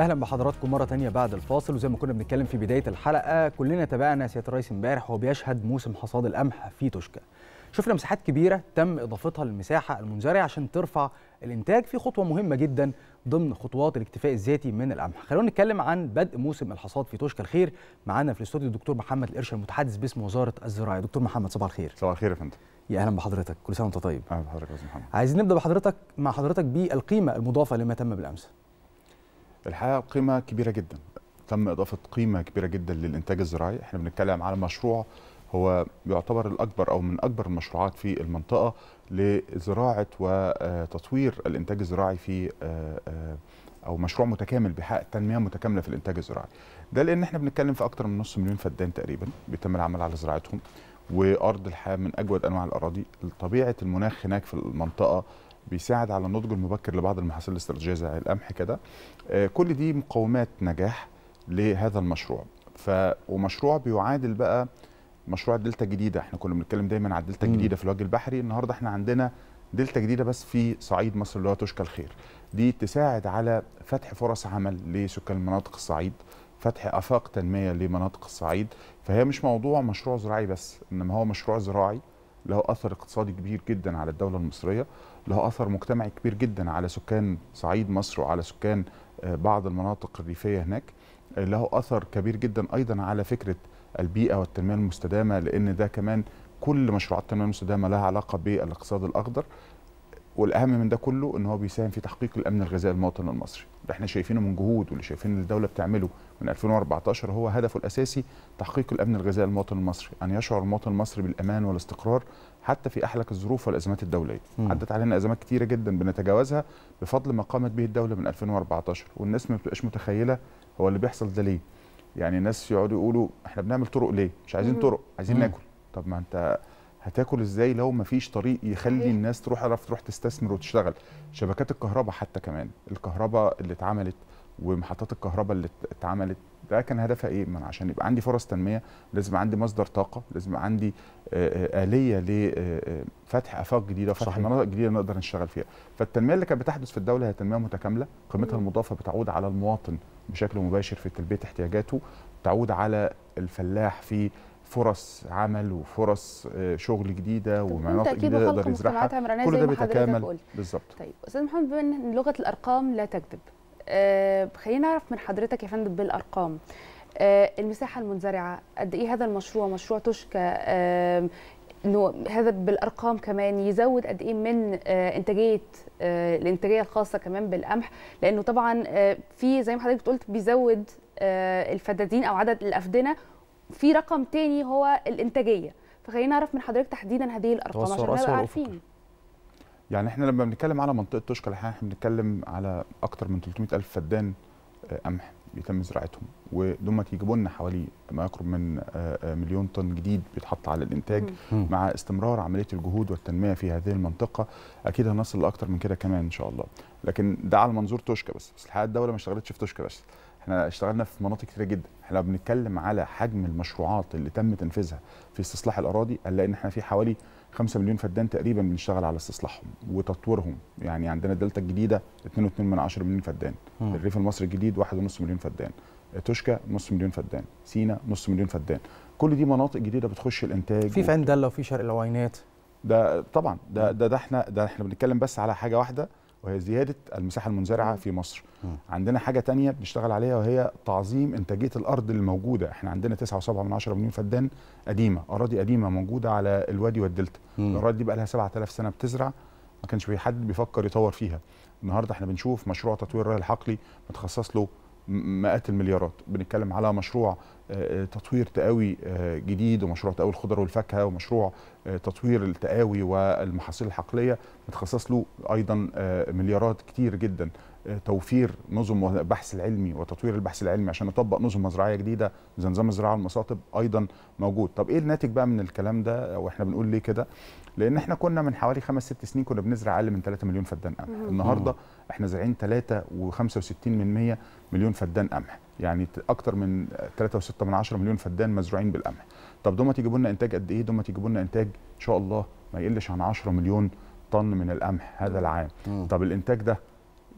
اهلا بحضراتكم مره تانية بعد الفاصل وزي ما كنا بنتكلم في بدايه الحلقه كلنا تابعنا سياده الرئيس امبارح وهو بيشهد موسم حصاد القمح في توشكا شفنا مساحات كبيره تم اضافتها للمساحه المنزرعه عشان ترفع الانتاج في خطوه مهمه جدا ضمن خطوات الاكتفاء الذاتي من القمح خلونا نتكلم عن بدء موسم الحصاد في توشكا الخير معانا في الاستوديو الدكتور محمد القرش المتحدث باسم وزاره الزراعه دكتور محمد صباح الخير صباح الخير يا فندم يا اهلا بحضرتك كل سنه وانت طيب اهلا بحضرتك يا محمد عايزين نبدا بحضرتك مع حضرتك بالقيمه المضافه لما تم بالامس الحقيقه قيمه كبيره جدا تم اضافه قيمه كبيره جدا للانتاج الزراعي احنا بنتكلم على مشروع هو يعتبر الاكبر او من اكبر المشروعات في المنطقه لزراعه وتطوير الانتاج الزراعي في او مشروع متكامل بحق تنميه متكامله في الانتاج الزراعي ده لان احنا بنتكلم في اكتر من نص مليون فدان تقريبا بيتم العمل على زراعتهم وارض الحياه من اجود انواع الاراضي طبيعه المناخ هناك في المنطقه بيساعد على النضج المبكر لبعض المحاصيل الاستراتيجيه زي القمح كده آه، كل دي مقومات نجاح لهذا المشروع ف ومشروع بيعادل بقى مشروع الدلتا الجديده احنا كنا بنتكلم دايما على الدلتا الجديده في الوجه البحري النهارده احنا عندنا دلتا جديده بس في صعيد مصر اللي هو تشكى الخير دي تساعد على فتح فرص عمل لسكان مناطق الصعيد فتح افاق تنميه لمناطق الصعيد فهي مش موضوع مشروع زراعي بس انما هو مشروع زراعي له اثر اقتصادي كبير جدا على الدوله المصريه له اثر مجتمعي كبير جدا على سكان صعيد مصر وعلى سكان آه، بعض المناطق الريفيه هناك آه، له اثر كبير جدا ايضا على فكره البيئه والتنميه المستدامه لان ده كمان كل مشروعات التنميه المستدامه لها علاقه بالاقتصاد الاخضر والاهم من ده كله ان هو بيساهم في تحقيق الامن الغذائي المواطن المصري اللي احنا شايفينه من جهود واللي شايفين الدوله بتعمله من 2014 هو هدفه الاساسي تحقيق الامن الغذائي المواطن المصري ان يشعر المواطن المصري بالامان والاستقرار حتى في احلك الظروف والازمات الدوليه عدت علينا ازمات كتيره جدا بنتجاوزها بفضل ما قامت به الدوله من 2014 والناس ما بتبقاش متخيله هو اللي بيحصل ده ليه يعني الناس يقعدوا يقولوا احنا بنعمل طرق ليه مش عايزين مم. طرق عايزين مم. ناكل طب ما انت هتاكل ازاي لو ما فيش طريق يخلي الناس تروح تعرف تروح تستثمر وتشتغل شبكات الكهرباء حتى كمان الكهرباء اللي اتعملت ومحطات الكهرباء اللي اتعملت ده كان هدفها ايه؟ ما عشان يبقى عندي فرص تنميه لازم عندي مصدر طاقه، لازم عندي آه، آه، اليه لفتح آه، افاق جديده وفتح مناطق جديده نقدر نشتغل فيها. فالتنميه اللي كانت بتحدث في الدوله هي تنميه متكامله، قيمتها المضافه بتعود على المواطن بشكل مباشر في تلبيه احتياجاته، بتعود على الفلاح في فرص عمل وفرص شغل جديده ومناطق جديده يقدر يزرعها كل ده بيتكامل بالظبط طيب استاذ محمد بما ان لغه الارقام لا تكذب آه، خلينا نعرف من حضرتك يا فندم بالارقام آه، المساحه المنزرعه قد ايه هذا المشروع مشروع تشكى انه هذا بالارقام كمان يزود قد ايه من آه، انتاجيه الانتاجيه الخاصه كمان بالقمح لانه طبعا في زي ما حضرتك قلت بيزود الفدادين او عدد الافدنه في رقم تاني هو الانتاجيه فخلينا نعرف من حضرتك تحديدا هذه الارقام عشان نبقى عارفين يعني احنا لما بنتكلم على منطقه توشكا احنا بنتكلم على اكتر من 300 الف فدان آه، قمح بيتم زراعتهم ودول يجيبوا لنا حوالي ما يقرب من آه، آه، مليون طن جديد بيتحط على الانتاج مع استمرار عمليه الجهود والتنميه في هذه المنطقه اكيد هنصل لاكتر من كده كمان ان شاء الله لكن ده على منظور توشكا بس بس الحقيقه الدوله ما اشتغلتش في توشكا بس احنا اشتغلنا في مناطق كتيره جدا احنا بنتكلم على حجم المشروعات اللي تم تنفيذها في استصلاح الاراضي هنلاقي ان احنا في حوالي 5 مليون فدان تقريبا بنشتغل على استصلاحهم وتطويرهم يعني عندنا الدلتا الجديده 2.2 من 10 مليون فدان م. الريف المصري الجديد 1.5 مليون فدان توشكا نص مليون فدان سينا نص مليون فدان كل دي مناطق جديده بتخش الانتاج في فندلة وفي شرق العوينات ده طبعا ده ده, ده احنا ده احنا بنتكلم بس على حاجه واحده وهي زياده المساحه المنزرعه في مصر م. عندنا حاجه تانية بنشتغل عليها وهي تعظيم انتاجيه الارض الموجوده احنا عندنا 9.7 من عشرة مليون فدان قديمه اراضي قديمه موجوده على الوادي والدلتا الاراضي دي بقى لها 7000 سنه بتزرع ما كانش في حد بيفكر يطور فيها النهارده احنا بنشوف مشروع تطوير الري الحقلي متخصص له مئات المليارات بنتكلم على مشروع آه، آه، تطوير تقاوي آه، جديد ومشروع تقاوي الخضر والفاكهه ومشروع تطوير التقاوي والمحاصيل الحقليه متخصص له ايضا مليارات كتير جدا توفير نظم البحث العلمي وتطوير البحث العلمي عشان نطبق نظم مزرعيه جديده زي نظام الزراعه والمصاطب ايضا موجود طب ايه الناتج بقى من الكلام ده واحنا بنقول ليه كده لان احنا كنا من حوالي خمس ست سنين كنا بنزرع اقل من 3 مليون فدان قمح النهارده احنا زارعين 3.65 من 100 مليون فدان قمح يعني اكتر من 3.6 من 10 مليون فدان مزروعين بالقمح طب دول تيجيبوا لنا انتاج قد ايه دول تيجيبوا لنا انتاج ان شاء الله ما يقلش عن 10 مليون طن من القمح هذا العام م. طب الانتاج ده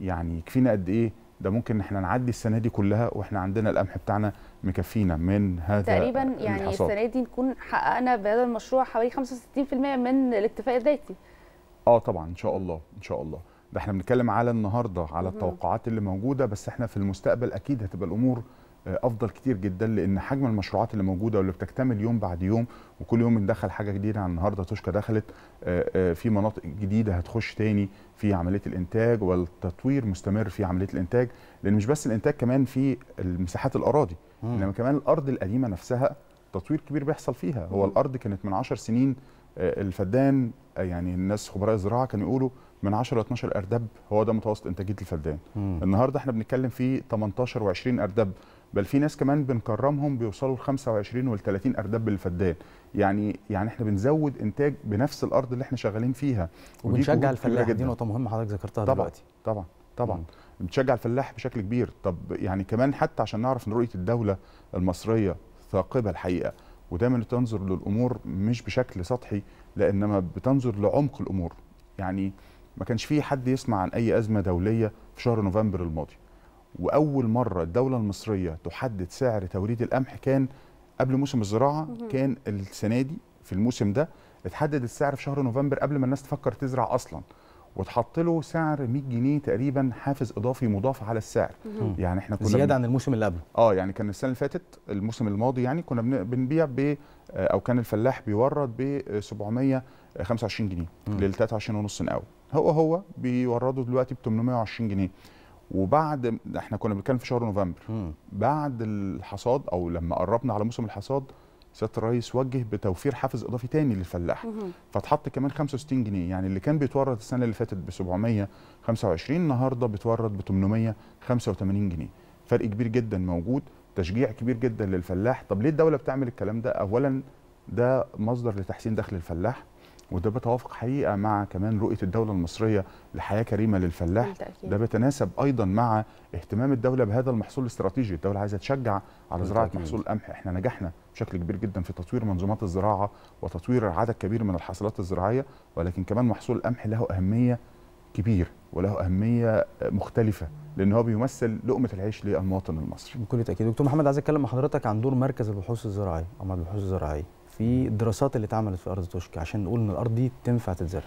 يعني يكفينا قد ايه ده ممكن احنا نعدي السنه دي كلها واحنا عندنا القمح بتاعنا مكفينا من هذا تقريبا يعني الحصاد. السنه دي نكون حققنا بهذا المشروع حوالي 65% من الاكتفاء الذاتي اه طبعا ان شاء الله ان شاء الله ده احنا بنتكلم على النهارده على التوقعات اللي موجوده بس احنا في المستقبل اكيد هتبقى الامور آه، افضل كتير جدا لان حجم المشروعات اللي موجوده واللي بتكتمل يوم بعد يوم وكل يوم بندخل حاجه جديده عن يعني النهارده توشكا دخلت آه، آه، في مناطق جديده هتخش تاني في عمليه الانتاج والتطوير مستمر في عمليه الانتاج لان مش بس الانتاج كمان في المساحات الاراضي انما كمان الارض القديمه نفسها تطوير كبير بيحصل فيها هو الارض كانت من 10 سنين الفدان يعني الناس خبراء الزراعه كانوا يقولوا من 10 ل 12 اردب هو ده متوسط انتاجيه الفدان مم. النهارده احنا بنتكلم في 18 و20 اردب بل في ناس كمان بنكرمهم بيوصلوا ل 25 وال 30 اردب بالفدان يعني يعني احنا بنزود انتاج بنفس الارض اللي احنا شغالين فيها وبنشجع الفلاح دي نقطه مهمه حضرتك ذكرتها طبعًا دلوقتي طبعا طبعا مم. بتشجع الفلاح بشكل كبير طب يعني كمان حتى عشان نعرف ان رؤيه الدوله المصريه ثاقبه الحقيقه ودايما تنظر للامور مش بشكل سطحي لانما بتنظر لعمق الامور يعني ما كانش في حد يسمع عن أي أزمة دولية في شهر نوفمبر الماضي وأول مرة الدولة المصرية تحدد سعر توريد القمح كان قبل موسم الزراعة كان السنة دي في الموسم ده اتحدد السعر في شهر نوفمبر قبل ما الناس تفكر تزرع أصلاً واتحط له سعر 100 جنيه تقريبا حافز اضافي مضاف على السعر يعني احنا كنا زياده عن الموسم اللي قبله اه يعني كان السنه اللي فاتت الموسم الماضي يعني كنا بنبيع ب آه، او كان الفلاح بيورد ب 700 آه، 25 جنيه لل 23 ونص نقاوي هو هو بيورده دلوقتي ب 820 جنيه وبعد احنا كنا بنتكلم في شهر نوفمبر مم. بعد الحصاد او لما قربنا على موسم الحصاد سياده الرئيس وجه بتوفير حافز اضافي تاني للفلاح فاتحط كمان 65 جنيه يعني اللي كان بيتورد السنه اللي فاتت ب 725 النهارده بيتورد ب 885 جنيه فرق كبير جدا موجود تشجيع كبير جدا للفلاح طب ليه الدوله بتعمل الكلام ده اولا ده مصدر لتحسين دخل الفلاح وده بيتوافق حقيقه مع كمان رؤيه الدوله المصريه لحياه كريمه للفلاح بالتأكيد. ده بيتناسب ايضا مع اهتمام الدوله بهذا المحصول الاستراتيجي الدوله عايزه تشجع على زراعه محصول القمح احنا نجحنا بشكل كبير جدا في تطوير منظومات الزراعه وتطوير عدد كبير من الحاصلات الزراعيه ولكن كمان محصول القمح له اهميه كبير وله اهميه مختلفه لان هو بيمثل لقمه العيش للمواطن المصري بكل تاكيد دكتور محمد عايز اتكلم مع حضرتك عن دور مركز البحوث الزراعيه او البحوث الزراعيه في الدراسات اللي اتعملت في ارض توشكي عشان نقول ان الارض دي تنفع تتزرع؟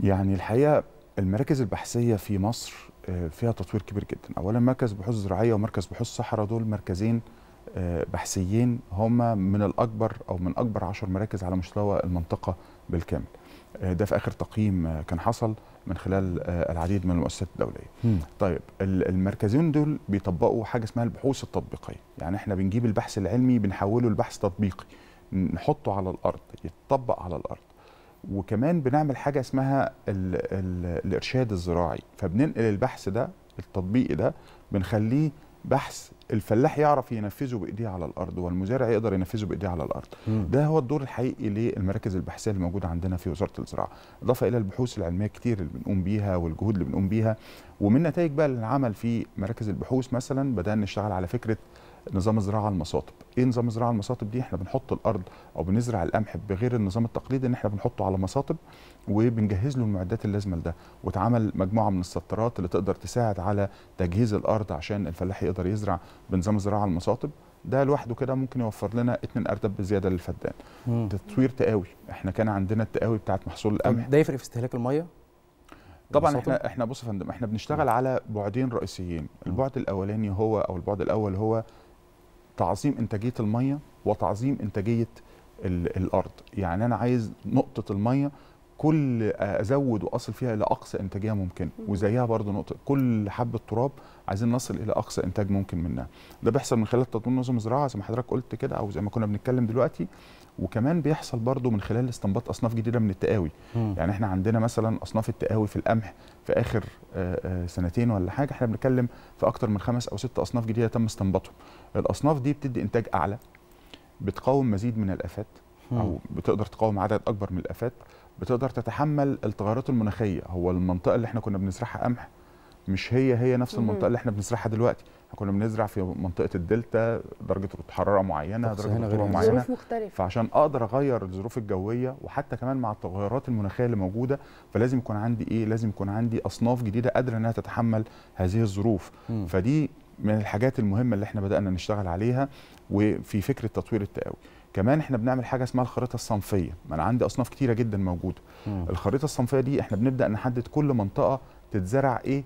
يعني الحقيقه المراكز البحثيه في مصر آه، فيها تطوير كبير جدا، اولا مركز بحوث زراعيه ومركز بحوث صحراء دول مركزين آه، بحثيين هما من الاكبر او من اكبر عشر مراكز على مستوى المنطقه بالكامل. آه، ده في اخر تقييم كان حصل من خلال العديد من المؤسسات الدوليه. م. طيب المركزين دول بيطبقوا حاجه اسمها البحوث التطبيقيه، يعني احنا بنجيب البحث العلمي بنحوله لبحث تطبيقي. نحطه على الارض يتطبق على الارض وكمان بنعمل حاجه اسمها الـ الـ الارشاد الزراعي فبننقل البحث ده التطبيق ده بنخليه بحث الفلاح يعرف ينفذه بايديه على الارض والمزارع يقدر ينفذه بايديه على الارض م. ده هو الدور الحقيقي للمراكز البحثيه اللي موجوده عندنا في وزاره الزراعه اضافه الى البحوث العلميه كتير اللي بنقوم بيها والجهود اللي بنقوم بيها ومن نتائج بقى العمل في مراكز البحوث مثلا بدانا نشتغل على فكره نظام الزراعه المصاطب ايه نظام الزراعه المصاطب دي احنا بنحط الارض او بنزرع القمح بغير النظام التقليدي ان احنا بنحطه على مصاطب وبنجهز له المعدات اللازمه لده واتعمل مجموعه من السطرات اللي تقدر تساعد على تجهيز الارض عشان الفلاح يقدر يزرع بنظام الزراعه المصاطب ده لوحده كده ممكن يوفر لنا اتنين ارتب بزياده للفدان تطوير تقاوي احنا كان عندنا التقاوي بتاعت محصول القمح ده يفرق في استهلاك الميه طبعا احنا احنا بص يا فندم احنا بنشتغل على بعدين رئيسيين البعد الاولاني هو او البعد الاول هو تعظيم انتاجيه الميه وتعظيم انتاجيه الارض يعني انا عايز نقطه الميه كل ازود واصل فيها الى اقصى انتاجيه ممكنه وزيها برضو نقطه كل حبه تراب عايزين نصل الى اقصى انتاج ممكن منها ده بيحصل من خلال تطوير نظم الزراعه زي ما حضرتك قلت كده او زي ما كنا بنتكلم دلوقتي وكمان بيحصل برضو من خلال استنباط اصناف جديده من التقاوي مم. يعني احنا عندنا مثلا اصناف التقاوي في القمح في اخر آه، آه، سنتين ولا حاجه احنا بنتكلم في اكتر من خمس او ست اصناف جديده تم استنباطهم الاصناف دي بتدي انتاج اعلى بتقاوم مزيد من الافات او بتقدر تقاوم عدد اكبر من الافات بتقدر تتحمل التغيرات المناخيه هو المنطقه اللي احنا كنا بنزرعها قمح مش هي هي نفس المنطقه اللي احنا بنزرعها دلوقتي احنا كنا بنزرع في منطقه الدلتا درجه حراره معينه درجه رطوبه معينه مختلفه فعشان اقدر اغير الظروف الجويه وحتى كمان مع التغيرات المناخيه اللي موجوده فلازم يكون عندي ايه لازم يكون عندي اصناف جديده قادره انها تتحمل هذه الظروف م. فدي من الحاجات المهمه اللي احنا بدانا نشتغل عليها وفي فكره تطوير التقاوي كمان احنا بنعمل حاجه اسمها الخريطه الصنفيه ما انا عندي اصناف كتيره جدا موجوده مم. الخريطه الصنفيه دي احنا بنبدا نحدد كل منطقه تتزرع ايه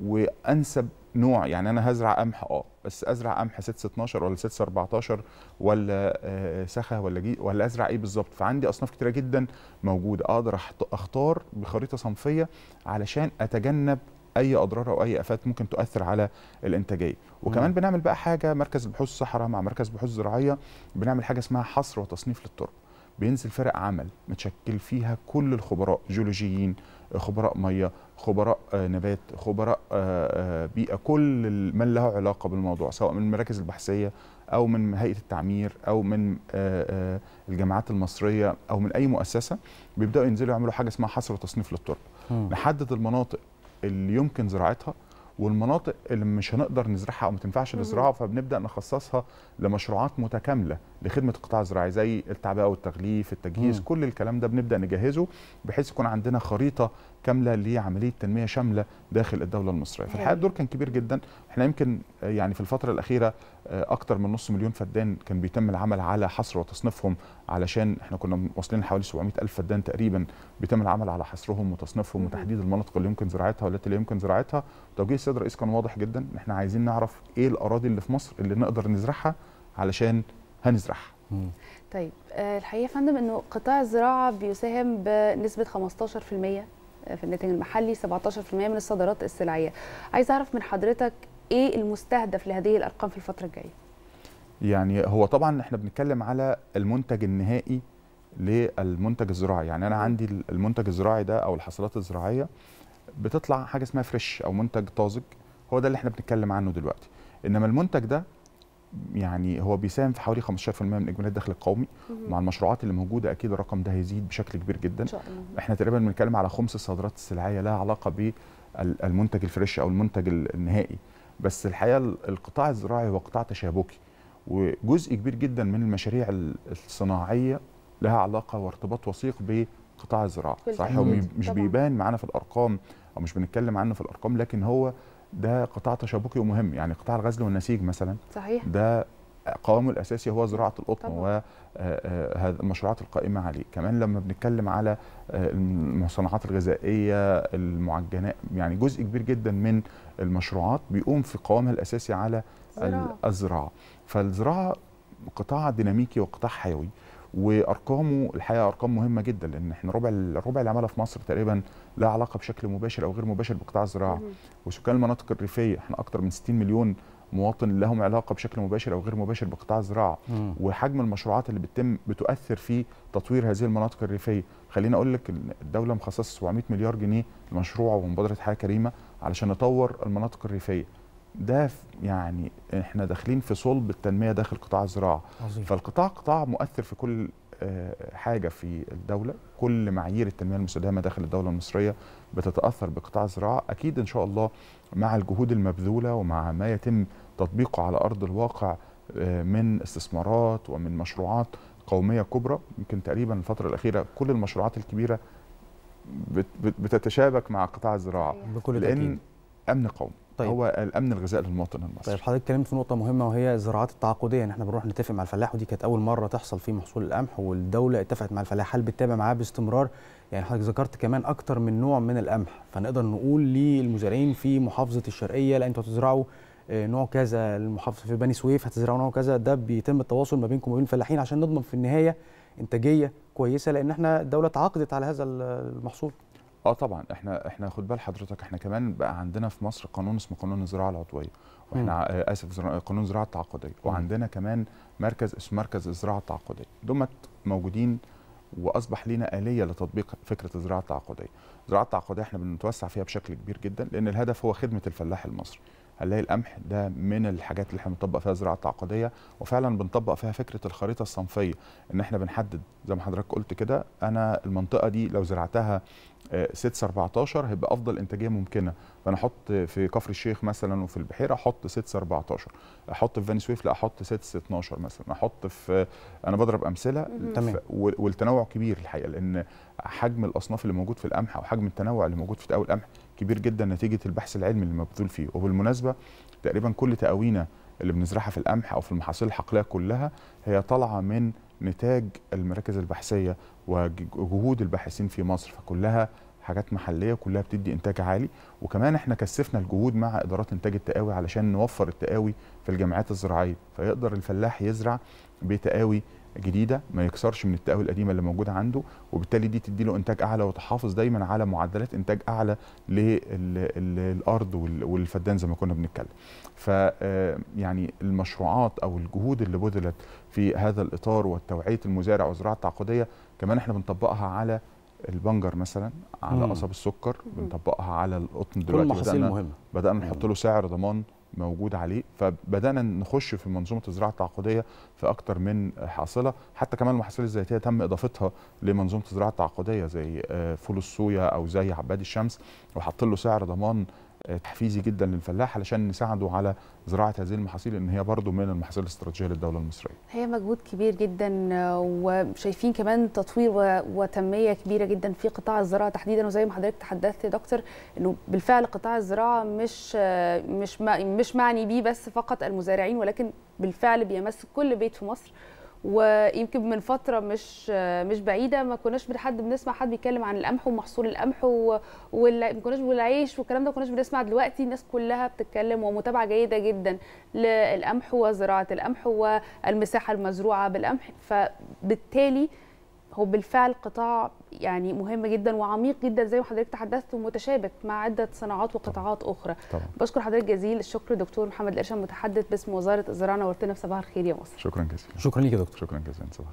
وانسب نوع يعني انا هزرع قمح اه بس ازرع قمح 6 12 ولا 6 14 ولا آه، سخه ولا جي ولا ازرع ايه بالظبط فعندي اصناف كتيره جدا موجوده اقدر اختار بخريطه صنفيه علشان اتجنب اي اضرار او اي افات ممكن تؤثر على الانتاجيه وكمان بنعمل بقى حاجه مركز بحوث الصحراء مع مركز بحوث الزراعيه بنعمل حاجه اسمها حصر وتصنيف للتربه بينزل فرق عمل متشكل فيها كل الخبراء جيولوجيين خبراء ميه خبراء آه، نبات خبراء آه، آه، بيئه كل من له علاقه بالموضوع سواء من المراكز البحثيه او من هيئه التعمير او من الجامعات المصريه او من اي مؤسسه بيبداوا ينزلوا يعملوا حاجه اسمها حصر وتصنيف للتربه نحدد المناطق اللي يمكن زراعتها والمناطق اللي مش هنقدر نزرعها او ما تنفعش نزرعها فبنبدا نخصصها لمشروعات متكامله لخدمه القطاع الزراعي زي التعبئه والتغليف التجهيز مم. كل الكلام ده بنبدا نجهزه بحيث يكون عندنا خريطه كامله لعمليه تنميه شامله داخل الدوله المصريه فالحقيقه أيوة. الدور كان كبير جدا احنا يمكن يعني في الفتره الاخيره آه، اكتر من نص مليون فدان كان بيتم العمل على حصر وتصنيفهم علشان احنا كنا واصلين حوالي 700 الف فدان تقريبا بيتم العمل على حصرهم وتصنيفهم وتحديد المناطق اللي يمكن زراعتها والتي لا يمكن زراعتها توجيه السيد الرئيس كان واضح جدا ان احنا عايزين نعرف ايه الاراضي اللي في مصر اللي نقدر نزرعها علشان هنزرعها طيب آه، الحقيقه يا فندم انه قطاع الزراعه بيساهم بنسبه 15% في الناتج المحلي 17% من الصادرات السلعيه عايز اعرف من حضرتك ايه المستهدف لهذه الارقام في الفتره الجايه يعني هو طبعا احنا بنتكلم على المنتج النهائي للمنتج الزراعي يعني انا عندي المنتج الزراعي ده او الحصلات الزراعيه بتطلع حاجه اسمها فريش او منتج طازج هو ده اللي احنا بنتكلم عنه دلوقتي انما المنتج ده يعني هو بيساهم في حوالي 15% من اجمالي الدخل القومي مع المشروعات اللي موجوده اكيد الرقم ده هيزيد بشكل كبير جدا إن شاء الله. احنا تقريبا بنتكلم على خمس الصادرات السلعيه لها علاقه بالمنتج الفريش او المنتج النهائي بس الحقيقه القطاع الزراعي هو قطاع تشابكي وجزء كبير جدا من المشاريع الصناعيه لها علاقه وارتباط وثيق بقطاع الزراعه صحيح هو مش طبعا. بيبان معانا في الارقام او مش بنتكلم عنه في الارقام لكن هو ده قطاع تشابكي ومهم يعني قطاع الغزل والنسيج مثلا صحيح ده قوامه الاساسي هو زراعه القطن آه، آه، المشروعات القائمه عليه كمان لما بنتكلم على آه، المصنعات الغذائيه المعجنات يعني جزء كبير جدا من المشروعات بيقوم في قوامها الاساسي على الزراعه فالزراعه قطاع ديناميكي وقطاع حيوي وارقامه الحقيقه ارقام مهمه جدا لان احنا ربع ربع العماله في مصر تقريبا لها علاقه بشكل مباشر او غير مباشر بقطاع الزراعه وسكان المناطق الريفيه احنا اكثر من 60 مليون مواطن لهم علاقه بشكل مباشر او غير مباشر بقطاع الزراعه وحجم المشروعات اللي بتتم بتؤثر في تطوير هذه المناطق الريفيه خليني اقول لك الدوله مخصصه 700 مليار جنيه لمشروع ومبادره حياه كريمه علشان نطور المناطق الريفيه ده يعني احنا داخلين في صلب التنميه داخل قطاع الزراعه عظيم. فالقطاع قطاع مؤثر في كل آه، حاجه في الدوله كل معايير التنميه المستدامه داخل الدوله المصريه بتتاثر بقطاع الزراعه اكيد ان شاء الله مع الجهود المبذوله ومع ما يتم تطبيقه على ارض الواقع آه، من استثمارات ومن مشروعات قوميه كبرى يمكن تقريبا الفتره الاخيره كل المشروعات الكبيره بتتشابك مع قطاع الزراعه بكل لان اكيد. امن قومي طيب. هو الامن الغذائي للمواطن المصري طيب حضرتك اتكلمت في نقطه مهمه وهي الزراعات التعاقديه ان احنا بنروح نتفق مع الفلاح ودي كانت اول مره تحصل في محصول القمح والدوله اتفقت مع الفلاح هل بتتابع معاه باستمرار يعني حضرتك ذكرت كمان اكتر من نوع من القمح فنقدر نقول للمزارعين في محافظه الشرقيه لا انتوا هتزرعوا آه، نوع كذا المحافظه في بني سويف هتزرعوا نوع كذا ده بيتم التواصل ما بينكم وبين الفلاحين عشان نضمن في النهايه انتاجيه كويسه لان احنا الدوله تعاقدت على هذا المحصول اه طبعا احنا احنا خد بال حضرتك احنا كمان بقى عندنا في مصر قانون اسمه قانون الزراعه العضويه واحنا آه، اسف قانون الزراعه التعاقديه وعندنا كمان مركز اسمه مركز الزراعه التعاقديه دمت موجودين واصبح لنا اليه لتطبيق فكره الزراعه التعاقديه الزراعه التعاقديه احنا بنتوسع فيها بشكل كبير جدا لان الهدف هو خدمه الفلاح المصري هنلاقي القمح ده من الحاجات اللي احنا بنطبق فيها الزراعه التعاقديه وفعلا بنطبق فيها فكره الخريطه الصنفيه ان احنا بنحدد زي ما حضرتك قلت كده انا المنطقه دي لو زرعتها 6 آه، 14 هيبقى افضل انتاجيه ممكنه فانا احط في كفر الشيخ مثلا وفي البحيره احط 6 14 احط في فاني سويف لا احط 6 12 مثلا احط في انا بضرب امثله تمام والتنوع كبير الحقيقه لان حجم الاصناف اللي موجود في القمح او حجم التنوع اللي موجود في تقاول القمح كبير جدا نتيجه البحث العلمي اللي مبذول فيه وبالمناسبه تقريبا كل تقاوينا اللي بنزرعها في القمح او في المحاصيل الحقليه كلها هي طالعه من نتاج المراكز البحثيه وجهود الباحثين في مصر فكلها حاجات محليه كلها بتدي انتاج عالي وكمان احنا كثفنا الجهود مع ادارات انتاج التقاوي علشان نوفر التقاوي في الجامعات الزراعيه فيقدر الفلاح يزرع بتقاوي جديده ما يكسرش من التقاوي القديمه اللي موجوده عنده وبالتالي دي تدي له انتاج اعلى وتحافظ دايما على معدلات انتاج اعلى للارض والفدان زي ما كنا بنتكلم ف آه، يعني المشروعات او الجهود اللي بذلت في هذا الاطار وتوعيه المزارع والزراعه التعاقديه كمان احنا بنطبقها على البنجر مثلا على قصب السكر بنطبقها على القطن دلوقتي كل بدأنا, مهمه بدانا نحط له سعر ضمان موجود عليه فبدانا نخش في منظومه الزراعه التعاقديه في اكتر من حاصله حتى كمان المحاصيل الزيتيه تم اضافتها لمنظومه الزراعه التعاقديه زي آه، فول الصويا او زي عباد الشمس وحط له سعر ضمان تحفيزي جدا للفلاح علشان نساعده على زراعه هذه المحاصيل لان هي برضو من المحاصيل الاستراتيجيه للدوله المصريه. هي مجهود كبير جدا وشايفين كمان تطوير وتنميه كبيره جدا في قطاع الزراعه تحديدا وزي ما حضرتك تحدثت يا دكتور انه بالفعل قطاع الزراعه مش مش مش معني بيه بس فقط المزارعين ولكن بالفعل بيمس كل بيت في مصر ويمكن من فتره مش مش بعيده ما كناش بنحد بنسمع حد بيتكلم عن القمح ومحصول القمح وما كناش والعيش والكلام ده ما كناش بنسمع دلوقتي الناس كلها بتتكلم ومتابعه جيده جدا للقمح وزراعه القمح والمساحه المزروعه بالقمح فبالتالي هو بالفعل قطاع يعني مهم جدا وعميق جدا زي ما حضرتك تحدثت ومتشابك مع عده صناعات وقطاعات اخرى طبعا. بشكر حضرتك جزيل الشكر دكتور محمد القرشه متحدث باسم وزاره الزراعه نورتنا في صباح الخير يا مصر شكرا جزيلا شكرا ليك يا دكتور شكرا جزيلا صباح